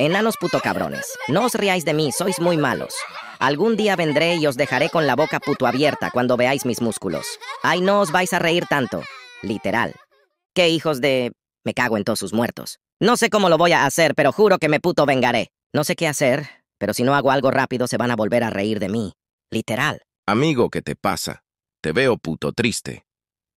Enanos puto cabrones, no os riáis de mí, sois muy malos. Algún día vendré y os dejaré con la boca puto abierta cuando veáis mis músculos. Ay, no os vais a reír tanto. Literal. ¿Qué hijos de... Me cago en todos sus muertos. No sé cómo lo voy a hacer, pero juro que me puto vengaré. No sé qué hacer, pero si no hago algo rápido se van a volver a reír de mí. Literal. Amigo, ¿qué te pasa? Te veo puto triste.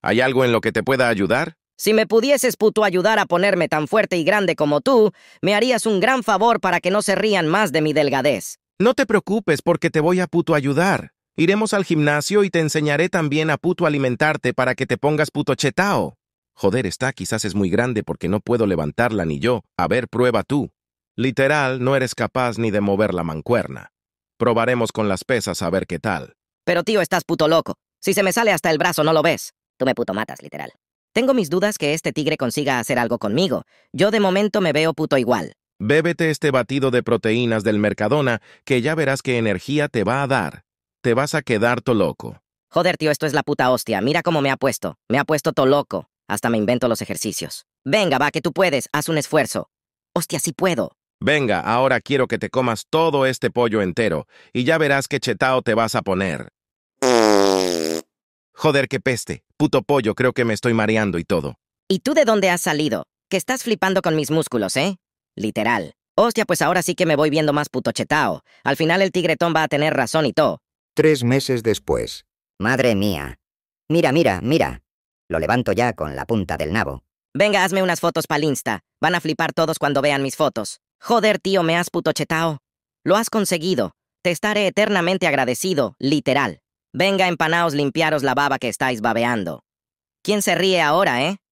¿Hay algo en lo que te pueda ayudar? Si me pudieses, puto, ayudar a ponerme tan fuerte y grande como tú, me harías un gran favor para que no se rían más de mi delgadez. No te preocupes porque te voy a puto ayudar. Iremos al gimnasio y te enseñaré también a puto alimentarte para que te pongas puto chetao. Joder, está quizás es muy grande porque no puedo levantarla ni yo. A ver, prueba tú. Literal, no eres capaz ni de mover la mancuerna. Probaremos con las pesas a ver qué tal. Pero tío, estás puto loco. Si se me sale hasta el brazo, no lo ves. Tú me puto matas, literal. Tengo mis dudas que este tigre consiga hacer algo conmigo. Yo de momento me veo puto igual. Bébete este batido de proteínas del Mercadona, que ya verás qué energía te va a dar. Te vas a quedar to loco. Joder, tío, esto es la puta hostia. Mira cómo me ha puesto. Me ha puesto to loco. Hasta me invento los ejercicios. Venga, va, que tú puedes. Haz un esfuerzo. Hostia, sí puedo. Venga, ahora quiero que te comas todo este pollo entero, y ya verás qué chetao te vas a poner. Joder, qué peste. Puto pollo, creo que me estoy mareando y todo. ¿Y tú de dónde has salido? Que estás flipando con mis músculos, ¿eh? Literal. Hostia, pues ahora sí que me voy viendo más puto chetao. Al final el tigretón va a tener razón y todo. Tres meses después. Madre mía. Mira, mira, mira. Lo levanto ya con la punta del nabo. Venga, hazme unas fotos pa'l Insta. Van a flipar todos cuando vean mis fotos. Joder, tío, me has puto chetao. Lo has conseguido. Te estaré eternamente agradecido, literal. Venga, empanaos, limpiaros la baba que estáis babeando. ¿Quién se ríe ahora, eh?